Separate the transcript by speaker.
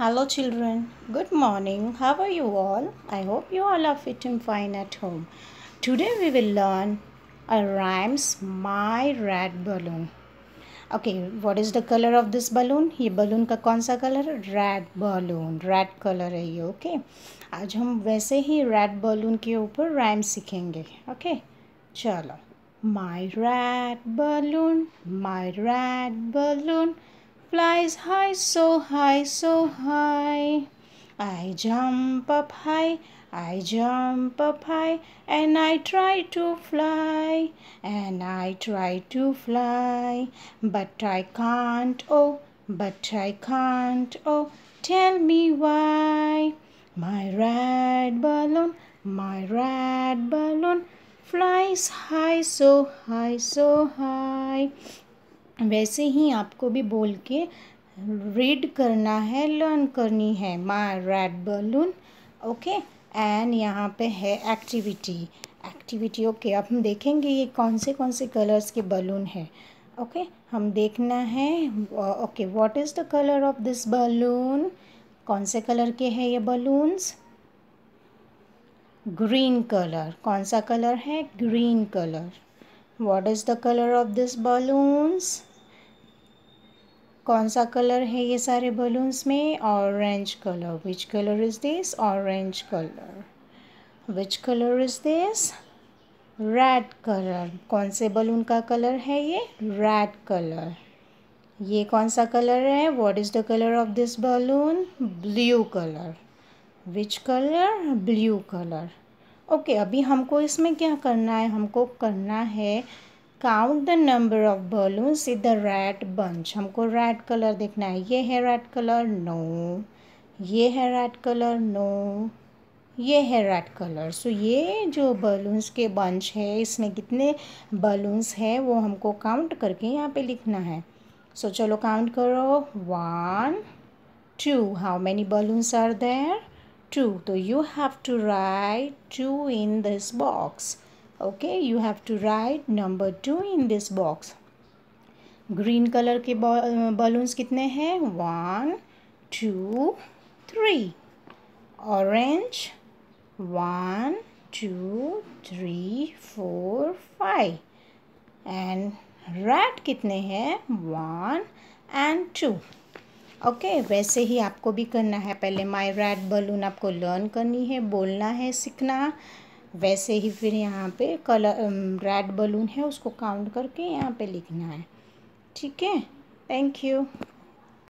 Speaker 1: Hello children, good morning. How are you all? I hope you all are fit and fine at home. Today we will learn a rhymes my red balloon. Okay, what is the color of this balloon? ये balloon का कौन सा color है balloon, Red color है Okay. आज हम वैसे ही red balloon के ऊपर rhyme सीखेंगे Okay. चलो My red balloon, my red balloon, flies high, so high, so high. I jump up high, I jump up high, and I try to fly, and I try to fly, but I can't, oh, but I can't, oh, tell me why. My red balloon, my red balloon flies high, so high, so high. वैसे ही आपको भी बोल के read करना है learn करनी है my red balloon okay and यहाँ पे है एक्टिविटी एक्टिविटी ओके अब हम देखेंगे ये कौन से कौन से कलर्स के बलून है ओके okay, हम देखना है okay what is the colour of this balloon कौन से कलर के हैं ये बलून्स ग्रीन कलर कौन सा कलर है green colour what is the colour of this balloons कौन सा कलर है ये सारे बलून्स में orange colour which colour is this orange colour which colour is this red colour कौन से बलून का कलर है ये रेड कलर ये कौन सा कलर है what is the colour of this balloon blue colour which colour blue colour okay अभी हमको इसमें क्या करना है हमको करना है count the number of balloons in the red bunch हमको रेड कलर देखना है ये है रेड कलर नो ये है रेड कलर नो ये है रेड कलर सो ये जो बलून्स के बंच है इसमें कितने बलून्स है वो हमको काउंट करके यहाँ पे लिखना है सो so, चलो काउंट करो one two how many balloons are there two तो you have to write two in this box okay you have to write number two in this box green colour के balloons uh, कितने हैं one two three orange one two three four five and red कितने हैं one and to okay वैसे ही आपको भी करना है पहले माई रेड बलून आपको लर्न करनी है बोलना है सीखना वैसे ही फिर यहाँ पे कलर रेड बलून है उसको काउंट करके यहाँ पे लिखना है ठीक है थैंक यू